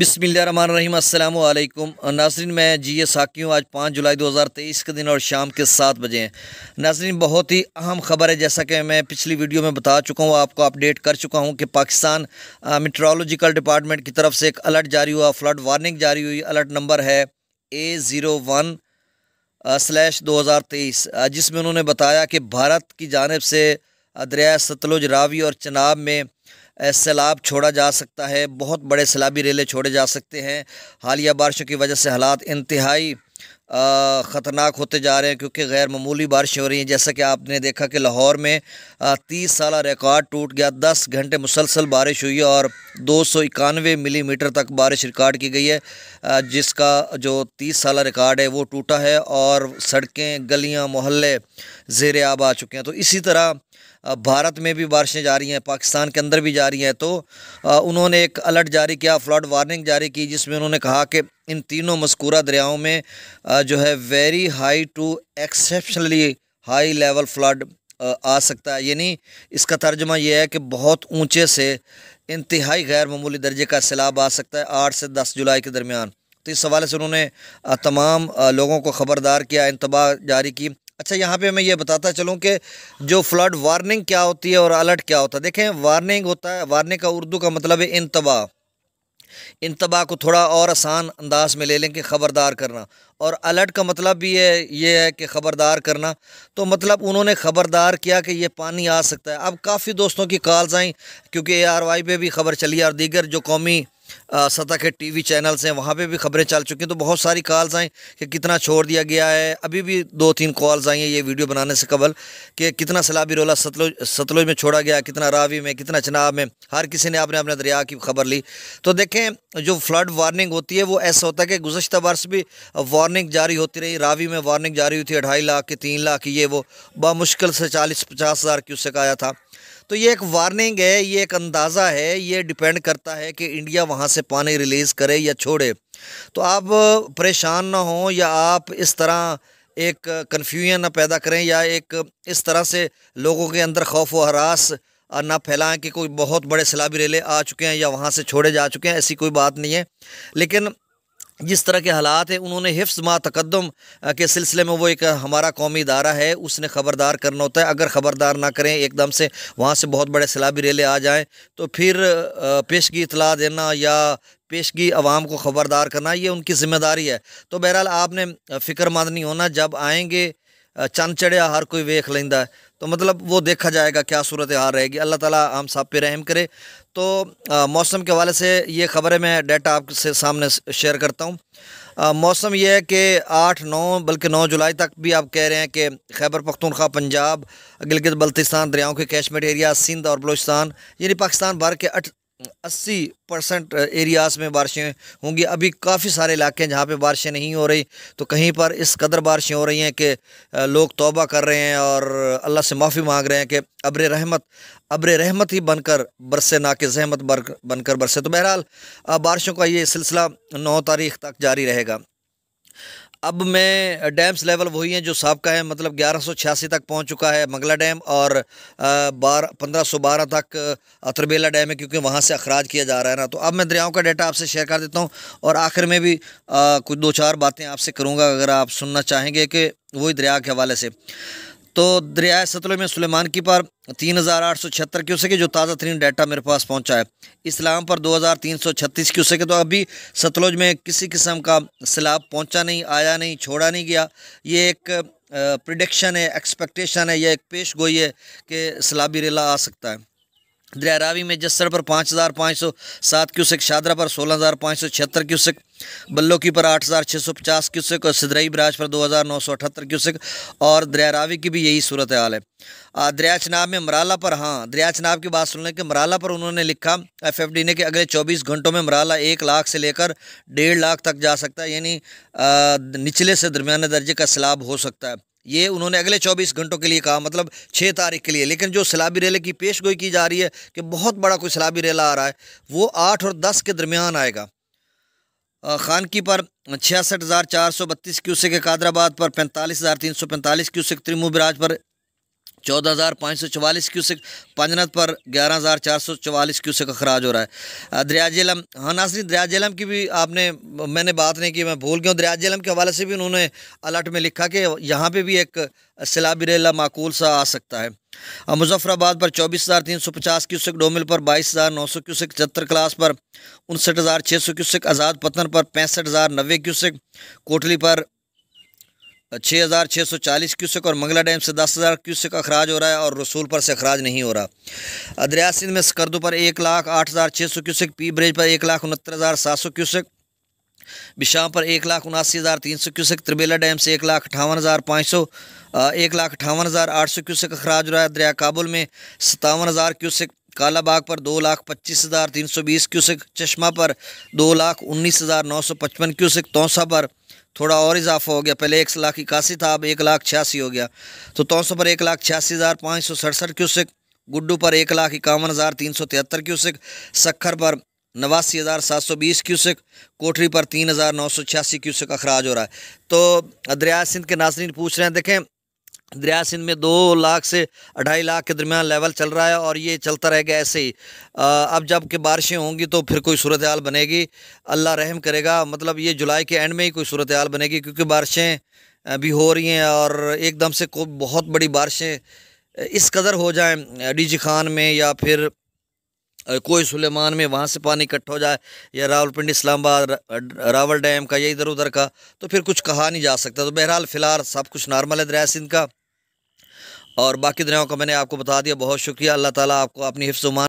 बिसमीम अल्लाम नाजरीन मैं जी ए साकी हूँ आज पाँच जुलाई 2023 के दिन और शाम के सात बजे हैं नाजरीन बहुत ही अहम खबर है जैसा कि मैं पिछली वीडियो में बता चुका हूँ आपको अपडेट कर चुका हूँ कि पाकिस्तान मेट्रोलॉजिकल डिपार्टमेंट की तरफ से एक अलर्ट जारी हुआ फ्लड वार्निंग जारी हुई अलर्ट नंबर है ए ज़ीरो वन स्लैश दो हज़ार तेईस जिसमें उन्होंने बताया कि भारत की जानब से दरिया सतलुज रावी और चनाब में सैलाब छोड़ा जा सकता है बहुत बड़े सैलाबी रेले छोड़े जा सकते हैं हालिया बारिशों की वजह से हालात इंतहाई ख़तरनाक होते जा रहे हैं क्योंकि गैर मामूली बारिश हो रही है जैसा कि आपने देखा कि लाहौर में तीस साल रिकॉर्ड टूट गया दस घंटे मुसलसल बारिश हुई और दो सौ इक्यानवे मिली मीटर तक बारिश रिकॉर्ड की गई है जिसका जो तीस साल रिकॉर्ड है वो टूटा है और सड़कें गलियां मोहल्ले जेर आब आ चुके हैं तो इसी तरह भारत में भी बारिशें जा रही हैं पाकिस्तान के अंदर भी जा रही हैं तो उन्होंने एक अलर्ट जारी किया फ्लड वार्निंग जारी की जिसमें उन्होंने कहा कि इन तीनों मस्कूरा दरियाओं में जो है very high to exceptionally high level flood आ सकता है यानी इसका तर्जमा यह है कि बहुत ऊँचे से इंतहाई गैर मामूली दर्जे का सैलाब आ सकता है आठ से दस जुलाई के दरमियान तो इस हवाले से उन्होंने तमाम लोगों को ख़बरदार किया इंतबाह जारी की अच्छा यहाँ पे मैं ये बताता चलूँ कि जो फ्लड वार्निंग क्या होती है और अलर्ट क्या होता है देखें वार्निंग होता है वार्निंग का उर्दू का मतलब है इंतबा इंतबा को थोड़ा और आसान अंदाज में ले लें कि ख़बरदार करना और अलर्ट का मतलब भी है ये है कि ख़बरदार करना तो मतलब उन्होंने ख़बरदार किया कि ये पानी आ सकता है अब काफ़ी दोस्तों की कॉल्स आई क्योंकि ए आर वाई पे भी खबर चली और दीगर जो कौमी सतह के टीवी चैनल्स हैं वहाँ पे भी खबरें चल चुकी हैं तो बहुत सारी कॉल्स आई कि कितना छोड़ दिया गया है अभी भी दो तीन कॉल्स आई हैं ये वीडियो बनाने से कबल कि कितना सलाबी रोला सतलुज सतलुज में छोड़ा गया कितना रावी में कितना चनाब में हर किसी ने अपने अपने दरिया की खबर ली तो देखें जो फ्लड वार्निंग होती है वो ऐसा होता है कि गुजशत वर्ष भी वार्निंग जारी होती रही रावी में वार्निंग जारी हुई थी अढ़ाई लाख की तीन लाख की ये वो बामुश्किल से चालीस पचास हज़ार की उससे आया था तो ये एक वार्निंग है ये एक अंदाज़ा है ये डिपेंड करता है कि इंडिया वहाँ से पानी रिलीज़ करे या छोड़े तो आप परेशान ना हों या आप इस तरह एक कन्फ्यूजन ना पैदा करें या एक इस तरह से लोगों के अंदर खौफ व हरास ना फैलाएं कि कोई बहुत बड़े सलाबी रेले आ चुके हैं या वहाँ से छोड़े जा चुके हैं ऐसी कोई बात नहीं है लेकिन जिस तरह के हालात हैं उन्होंने हिफ्स मा तकदम के सिलसिले में वो एक हमारा कौमी इदारा है उसने ख़बरदार करना होता है अगर ख़बरदार ना करें एकदम से वहाँ से बहुत बड़े सैलाबी रेले आ जाएँ तो फिर पेशगी इतला देना या पेशगी आवाम को ख़बरदार करना ये उनकी ज़िम्मेदारी है तो बहरहाल आपने फ़िक्रमंद नहीं होना जब आएँगे चंद चढ़िया हर कोई वेख लेंदा है तो मतलब वो देखा जाएगा क्या सूरत हाल रहेगी अल्लाह ताला हम सब पे रहम करे तो मौसम के हवाले से ये है मैं डाटा आपसे सामने शेयर करता हूँ मौसम ये है कि आठ नौ बल्कि नौ जुलाई तक भी आप कह रहे हैं कि खैबर पख्तूनख्वा पंजाब गिलगित बल्तिस्तान दरियाओं के कैशमेट एरिया सिंध और बलोचिस्तान यानी पाकिस्तान भर के अस्सी परसेंट एरियाज़ में बारिशें होंगी अभी काफ़ी सारे इलाके हैं जहाँ पे बारिशें नहीं हो रही तो कहीं पर इस कदर बारिशें हो रही हैं कि लोग तौबा कर रहे हैं और अल्लाह से माफ़ी मांग रहे हैं कि अब्र रहमत अब्र रहमत ही बनकर बरसे ना कि जहमत बनकर बरसे तो बहरहाल बारिशों का ये सिलसिला नौ तारीख तक जारी रहेगा अब मैं डैम्स लेवल वही हैं जो सबका है मतलब ग्यारह तक पहुंच चुका है मंगला डैम और बारह पंद्रह सौ बारह तक अतरबेला डैम है क्योंकि वहां से अखराज किया जा रहा है ना तो अब मैं दरियाओं का डाटा आपसे शेयर कर देता हूं और आखिर में भी आ, कुछ दो चार बातें आपसे करूंगा अगर आप सुनना चाहेंगे कि वही दरिया के हवाले से तो दरियाए सतलुज में सुलेमान की पर तीन हज़ार आठ सौ छिहत्तर क्यूसे के जो ताज़ा तरीन डाटा मेरे पास पहुंचा है इस्लाम पर दो हज़ार तीन सौ छत्तीस क्यूसे के तो अभी सतलुज में किसी किस्म का सैलाब पहुंचा नहीं आया नहीं छोड़ा नहीं गया ये एक प्रिडिक्शन है एक्सपेक्टेशन है यह एक पेश गोई है कि सैलाबी रेला आ सकता है दरिया रावी में जस्सर पर पाँच हज़ार पाँच सौ सात क्यूसिक शादरा पर सोलह हज़ार पाँच सौ छिहत्तर क्यूसिक बल्लोकी पर आठ हज़ार छः सौ पचास क्यूसिक और सिदरई बराज पर दो हज़ार नौ सौ अठहत्तर क्यूसिक और दरिया की भी यही सूरत हाल है दरिया चनाब में मराला पर हाँ दरिया चनाब की बात सुन लें कि मराला पर उन्होंने लिखा एफ एफ डी ने कि अगले चौबीस घंटों में मराला एक लाख से लेकर डेढ़ लाख तक जा सकता है यानी निचले से दरमिया दर्जे का सैलाब हो सकता है ये उन्होंने अगले 24 घंटों के लिए कहा मतलब 6 तारीख के लिए लेकिन जो सलाबी रेले की पेश गोई की जा रही है कि बहुत बड़ा कोई सलाबी रेला आ रहा है वो आठ और दस के दरमियान आएगा खानकी पर छियासठ हज़ार चार सौ बत्तीस क्यूसिक एकदराबाद पर पैंतालीस हज़ार तीन सौ पैंतालीस क्यूसिक त्रिमू बिराज पर चौदह हज़ार पाँच सौ चवालीस क्यूसिक पंजनत पर ग्यारह हज़ार चार सौ चवालीस क्यूसिक अखराज हो रहा है दरियाज़लम हाँ नासरी दरियाज की भी आपने मैंने बात नहीं की मैं भूल गया हूँ दरियाज के हवाले से भी उन्होंने अलर्ट में लिखा कि यहाँ पर भी एक सलाबिरेला माकूल सा आ सकता है मुजफ्फराबाद पर चौबीस हज़ार तीन सौ पचास क्यूसिक डोमिल पर बाईस हज़ार नौ सौ क्यूसिक चतर क्लास पर उनसठ हज़ार छः सौ क्यूसिक आज़ाद पतन पर पैंसठ हज़ार नब्बे क्यूसिक कोटली पर छः हज़ार छः सौ चालीस क्यूसेक और मंगला डैम से दस हज़ार क्यूसेक अखराज हो रहा है और रसूल पर से अखराज नहीं हो रहा दरिया सिंध में स्कर्दू पर एक लाख आठ हज़ार छः सौ क्यूसेक पी ब्रिज पर एक लाख उनहत्तर हज़ार सात सौ क्यूसेक बिशाम पर एक लाख उनासी हज़ार तीन सौ क्यूसेक त्रिबेला डैम से एक लाख अठावन हज़ार पाँच सौ एक लाख अठावन हज़ार आठ सौ क्यूसेक अखराज हो रहा है दरिया काबुल में सतावन हज़ार क्यूसेक कालाबाग पर दो लाख पच्चीस हज़ार तीन सौ बीस क्यूसेक चश्मा पर दो लाख उन्नीस हज़ार नौ सौ पचपन क्यूसेक तोसा पर थोड़ा और इजाफा हो गया पहले एक लाख इक्यासी था अब एक लाख छियासी हो गया तो तौसों पर एक लाख छियासी हज़ार पाँच सौ सड़सठ क्यूसिक गुड्डू पर एक लाख इक्यावन हज़ार तीन सौ तिहत्तर क्यूसिक सखर पर नवासी हज़ार सात सौ बीस क्यूसिक कोठरी पर तीन हज़ार नौ सौ छियासी क्यूसिक अखराज हो रहा है तो दरिया सिंध के नाजरन पूछ रहे हैं देखें दरिया सिंध में दो लाख से अढ़ाई लाख के दरमियान लेवल चल रहा है और ये चलता रहेगा ऐसे ही आ, अब जब के बारिशें होंगी तो फिर कोई सूरत हाल बनेगी अल्लाह रहम करेगा मतलब ये जुलाई के एंड में ही कोई सूरत हाल बनेगी क्योंकि बारिशें भी हो रही हैं और एकदम से को बहुत बड़ी बारिशें इस कदर हो जाएँ डी खान में या फिर कोई सुलेमान में वहाँ से पानी इकट्ठा हो जाए या रावलपिंडी इस्लामाबाद रावल डैम का या इधर उधर का तो फिर कुछ कहा नहीं जा सकता तो बहरहाल फ़िलहाल सब कुछ नॉर्मल है दरिया सिंध का और बाकी दुनिया का मैंने आपको बता दिया बहुत शुक्रिया अल्लाह ताला आपको अपनी हिफ्सुमान